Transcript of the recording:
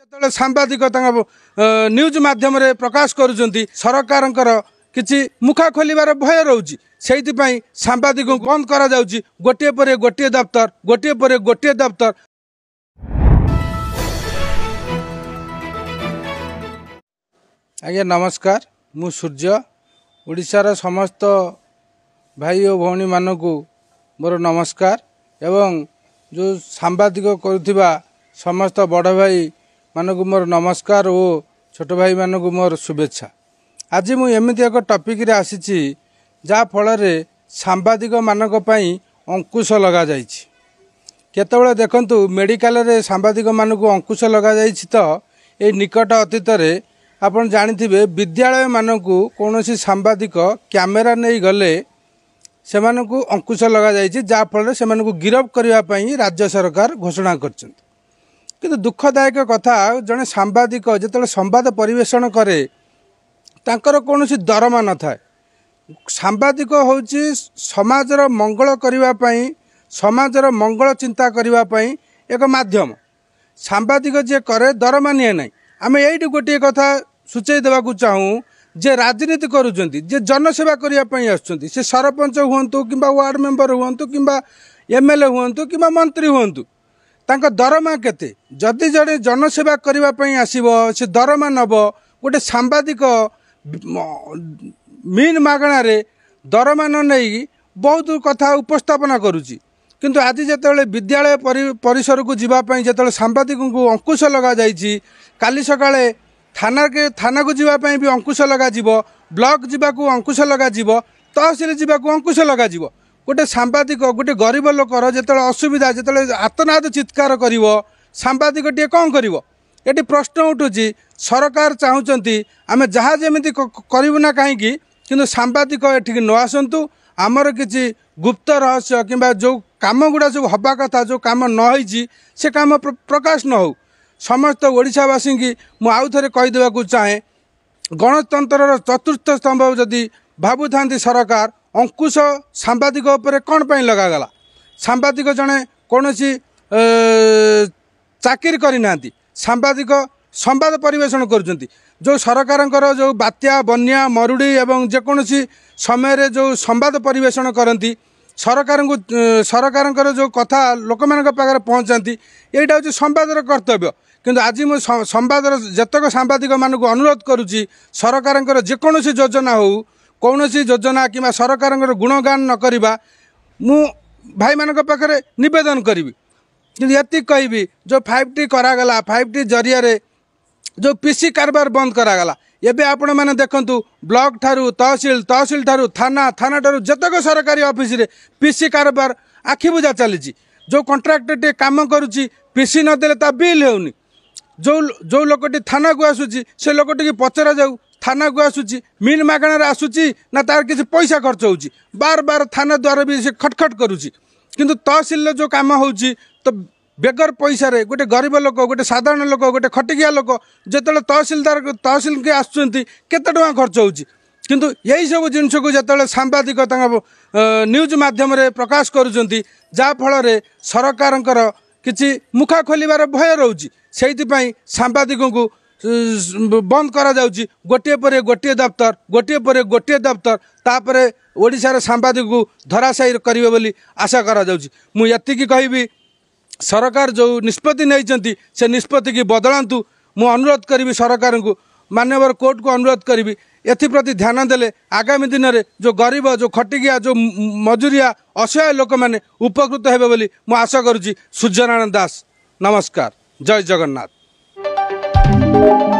ଯେତେବେଳେ ସାମ୍ବାଦିକ ତାଙ୍କ ନ୍ୟୁଜ୍ ମାଧ୍ୟମରେ ପ୍ରକାଶ କରୁଛନ୍ତି ସରକାରଙ୍କର କିଛି ମୁଖା ଖୋଲିବାର ଭୟ ରହୁଛି ସେଇଥିପାଇଁ ସାମ୍ବାଦିକଙ୍କୁ ବନ୍ଦ କରାଯାଉଛି ଗୋଟିଏ ପରେ ଗୋଟିଏ ଦପ୍ତର ଗୋଟିଏ ପରେ ଗୋଟିଏ ଦପ୍ତର ଆଜ୍ଞା ନମସ୍କାର ମୁଁ ସୂର୍ଯ୍ୟ ଓଡ଼ିଶାର ସମସ୍ତ ଭାଇ ଓ ଭଉଣୀମାନଙ୍କୁ ମୋର ନମସ୍କାର ଏବଂ ଯେଉଁ ସାମ୍ବାଦିକ କରୁଥିବା ସମସ୍ତ ବଡ଼ ଭାଇ ମାନଙ୍କୁ ମୋର ନମସ୍କାର ଓ ଛୋଟ ଭାଇମାନଙ୍କୁ ମୋର ଶୁଭେଚ୍ଛା ଆଜି ମୁଁ ଏମିତି ଏକ ଟପିକରେ ଆସିଛି ଯାହାଫଳରେ ସାମ୍ବାଦିକମାନଙ୍କ ପାଇଁ ଅଙ୍କୁଶ ଲଗାଯାଇଛି କେତେବେଳେ ଦେଖନ୍ତୁ ମେଡ଼ିକାଲରେ ସାମ୍ବାଦିକମାନଙ୍କୁ ଅଙ୍କୁଶ ଲଗାଯାଇଛି ତ ଏଇ ନିକଟ ଅତୀତରେ ଆପଣ ଜାଣିଥିବେ ବିଦ୍ୟାଳୟମାନଙ୍କୁ କୌଣସି ସାମ୍ବାଦିକ କ୍ୟାମେରା ନେଇ ଗଲେ ସେମାନଙ୍କୁ ଅଙ୍କୁଶ ଲଗାଯାଇଛି ଯାହାଫଳରେ ସେମାନଙ୍କୁ ଗିରଫ କରିବା ପାଇଁ ରାଜ୍ୟ ସରକାର ଘୋଷଣା କରିଛନ୍ତି କିନ୍ତୁ ଦୁଃଖଦାୟକ କଥା ଜଣେ ସାମ୍ବାଦିକ ଯେତେବେଳେ ସମ୍ବାଦ ପରିବେଷଣ କରେ ତାଙ୍କର କୌଣସି ଦରମା ନଥାଏ ସାମ୍ବାଦିକ ହେଉଛି ସମାଜର ମଙ୍ଗଳ କରିବା ପାଇଁ ସମାଜର ମଙ୍ଗଳ ଚିନ୍ତା କରିବା ପାଇଁ ଏକ ମାଧ୍ୟମ ସାମ୍ବାଦିକ ଯିଏ କରେ ଦରମା ନିଏ ନାହିଁ ଆମେ ଏଇଠି ଗୋଟିଏ କଥା ସୂଚାଇ ଦେବାକୁ ଚାହୁଁ ଯେ ରାଜନୀତି କରୁଛନ୍ତି ଯିଏ ଜନସେବା କରିବା ପାଇଁ ଆସୁଛନ୍ତି ସେ ସରପଞ୍ଚ ହୁଅନ୍ତୁ କିମ୍ବା ୱାର୍ଡ଼ ମେମ୍ବର ହୁଅନ୍ତୁ କିମ୍ବା ଏମ୍ ହୁଅନ୍ତୁ କିମ୍ବା ମନ୍ତ୍ରୀ ହୁଅନ୍ତୁ ତାଙ୍କ ଦରମା କେତେ ଯଦି ଜଣେ ଜନସେବା କରିବା ପାଇଁ ଆସିବ ସେ ଦରମା ନେବ ଗୋଟେ ସାମ୍ବାଦିକ ମିନ୍ ମାଗଣାରେ ଦରମା ନ ନେଇ ବହୁତ କଥା ଉପସ୍ଥାପନ କରୁଛି କିନ୍ତୁ ଆଜି ଯେତେବେଳେ ବିଦ୍ୟାଳୟ ପରିସରକୁ ଯିବା ପାଇଁ ଯେତେବେଳେ ସାମ୍ବାଦିକଙ୍କୁ ଅଙ୍କୁଶ ଲଗାଯାଇଛି କାଲି ସକାଳେ ଥାନା ଥାନାକୁ ଯିବା ପାଇଁ ବି ଅଙ୍କୁଶ ଲଗାଯିବ ବ୍ଲକ୍ ଯିବାକୁ ଅଙ୍କୁଶ ଲଗାଯିବ ତହସିଲ ଯିବାକୁ ଅଙ୍କୁଶ ଲଗାଯିବ ଗୋଟେ ସାମ୍ବାଦିକ ଗୋଟେ ଗରିବ ଲୋକର ଯେତେବେଳେ ଅସୁବିଧା ଯେତେବେଳେ ଆତନାଦ ଚିତ୍କାର କରିବ ସାମ୍ବାଦିକଟିଏ କ'ଣ କରିବ ଏଠି ପ୍ରଶ୍ନ ଉଠୁଛି ସରକାର ଚାହୁଁଛନ୍ତି ଆମେ ଯାହା ଯେମିତି କରିବୁ ନା କାହିଁକି କିନ୍ତୁ ସାମ୍ବାଦିକ ଏଠିକି ନ ଆସନ୍ତୁ ଆମର କିଛି ଗୁପ୍ତ ରହସ୍ୟ କିମ୍ବା ଯେଉଁ କାମ ଗୁଡ଼ା ସବୁ ହେବା କଥା ଯେଉଁ କାମ ନ ହୋଇଛି ସେ କାମ ପ୍ରକାଶ ନ ହେଉ ସମସ୍ତ ଓଡ଼ିଶାବାସୀଙ୍କୁ ମୁଁ ଆଉ ଥରେ କହିଦେବାକୁ ଚାହେଁ ଗଣତନ୍ତ୍ରର ଚତୁର୍ଥ ସ୍ତମ୍ଭ ଯଦି ଭାବୁଥାନ୍ତି ସରକାର ଅଙ୍କୁଶ ସାମ୍ବାଦିକ ଉପରେ କ'ଣ ପାଇଁ ଲଗାଗଲା ସାମ୍ବାଦିକ ଜଣେ କୌଣସି ଚାକିରି କରିନାହାନ୍ତି ସାମ୍ବାଦିକ ସମ୍ବାଦ ପରିବେଷଣ କରୁଛନ୍ତି ଯେଉଁ ସରକାରଙ୍କର ଯେଉଁ ବାତ୍ୟା ବନ୍ୟା ମରୁଡ଼ି ଏବଂ ଯେକୌଣସି ସମୟରେ ଯେଉଁ ସମ୍ବାଦ ପରିବେଷଣ କରନ୍ତି ସରକାରଙ୍କୁ ସରକାରଙ୍କର ଯେଉଁ କଥା ଲୋକମାନଙ୍କ ପାଖରେ ପହଞ୍ଚାନ୍ତି ଏଇଟା ହେଉଛି ସମ୍ବାଦର କର୍ତ୍ତବ୍ୟ କିନ୍ତୁ ଆଜି ମୁଁ ସମ୍ବାଦର ଯେତେକ ସାମ୍ବାଦିକମାନଙ୍କୁ ଅନୁରୋଧ କରୁଛି ସରକାରଙ୍କର ଯେକୌଣସି ଯୋଜନା ହେଉ କୌଣସି ଯୋଜନା କିମ୍ବା ସରକାରଙ୍କର ଗୁଣଗାନ ନ କରିବା ମୁଁ ଭାଇମାନଙ୍କ ପାଖରେ ନିବେଦନ କରିବି କିନ୍ତୁ ଏତିକି କହିବି ଯେଉଁ ଫାଇଭ୍ ଟି କରାଗଲା ଫାଇଭ୍ ଟି ଜରିଆରେ ଯେଉଁ ପି ସି କାରବାର ବନ୍ଦ କରାଗଲା ଏବେ ଆପଣମାନେ ଦେଖନ୍ତୁ ବ୍ଲକ୍ ଠାରୁ ତହସିଲ ତହସିଲ ଠାରୁ ଥାନା ଥାନା ଠାରୁ ଯେତେକ ସରକାରୀ ଅଫିସରେ ପି ସି କାରବାର ଆଖିବୁଜା ଚାଲିଛି ଯେଉଁ କଣ୍ଟ୍ରାକ୍ଟରଟିଏ କାମ କରୁଛି ପି ସି ନଦେଲେ ତା ବିଲ୍ ହେଉନି ଯେଉଁ ଯେଉଁ ଲୋକଟି ଥାନାକୁ ଆସୁଛି ସେ ଲୋକଟିକୁ ପଚରାଯାଉ থানাକୁ ଆସୁଛି ମିଲ୍ ମାଗଣାରେ ଆସୁଛି ନା ତାର କିଛି ପଇସା ଖର୍ଚ୍ଚ ହେଉଛି ବାର ବାର ଥାନା ଦ୍ୱାରା ବି ସେ ଖଟଖଟ କରୁଛି କିନ୍ତୁ ତହସିଲରେ ଯେଉଁ କାମ ହେଉଛି ତ ବେଗର ପଇସାରେ ଗୋଟେ ଗରିବ ଲୋକ ଗୋଟେ ସାଧାରଣ ଲୋକ ଗୋଟେ ଖଟିକିଆ ଲୋକ ଯେତେବେଳେ ତହସିଲଦାର ତହସିଲକି ଆସୁଛନ୍ତି କେତେ ଟଙ୍କା ଖର୍ଚ୍ଚ ହେଉଛି କିନ୍ତୁ ଏହିସବୁ ଜିନିଷକୁ ଯେତେବେଳେ ସାମ୍ବାଦିକ ତାଙ୍କ ନ୍ୟୁଜ୍ ମାଧ୍ୟମରେ ପ୍ରକାଶ କରୁଛନ୍ତି ଯାହାଫଳରେ ସରକାରଙ୍କର କିଛି ମୁଖା ଖୋଲିବାର ଭୟ ରହୁଛି ସେଇଥିପାଇଁ ସାମ୍ବାଦିକଙ୍କୁ बंद कर गोटे पर गोटे दफ्तर गोटे पर गोटे दफ्तर तापर ओडार सांबादिक धराशायी करेंगे आशा करा करी कह सरकार जो निष्पत्ति से निष्पत्ति की बदलांतु मु अनुरोध करी सरकार को मानवर कोर्ट को अनुरोध करी एप्रति ध्यान दे आगामी दिन में जो गरीब जो खटिकिया जो मजुरीया असहाय लोक मैंने उपकृत होशा करुच्ची सूर्यनारायण दास नमस्कार जय जगन्नाथ Thank you.